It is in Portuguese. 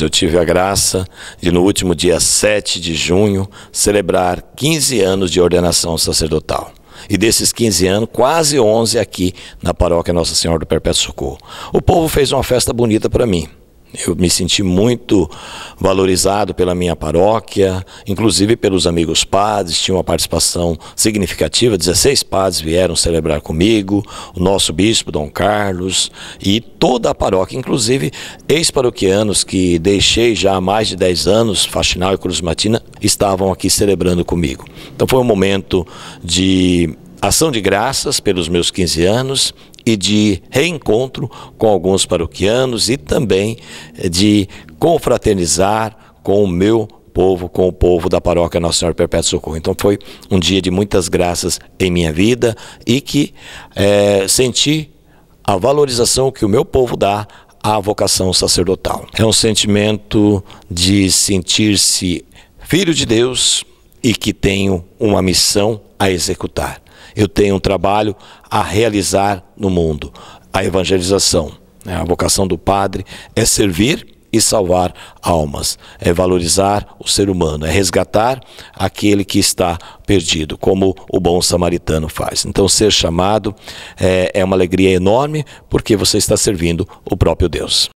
Eu tive a graça de, no último dia 7 de junho, celebrar 15 anos de ordenação sacerdotal. E desses 15 anos, quase 11 aqui na paróquia Nossa Senhora do Perpétuo Socorro. O povo fez uma festa bonita para mim. Eu me senti muito valorizado pela minha paróquia, inclusive pelos amigos padres, tinha uma participação significativa, 16 padres vieram celebrar comigo, o nosso bispo Dom Carlos e toda a paróquia, inclusive ex-paroquianos que deixei já há mais de 10 anos, Faxinal e Cruz Matina, estavam aqui celebrando comigo. Então foi um momento de ação de graças pelos meus 15 anos, e de reencontro com alguns paroquianos e também eh, de confraternizar com o meu povo, com o povo da paróquia Nossa Senhora Perpétua Socorro. Então foi um dia de muitas graças em minha vida e que é, senti a valorização que o meu povo dá à vocação sacerdotal. É um sentimento de sentir-se filho de Deus e que tenho uma missão a executar eu tenho um trabalho a realizar no mundo a evangelização. Né? A vocação do padre é servir e salvar almas, é valorizar o ser humano, é resgatar aquele que está perdido, como o bom samaritano faz. Então, ser chamado é, é uma alegria enorme, porque você está servindo o próprio Deus.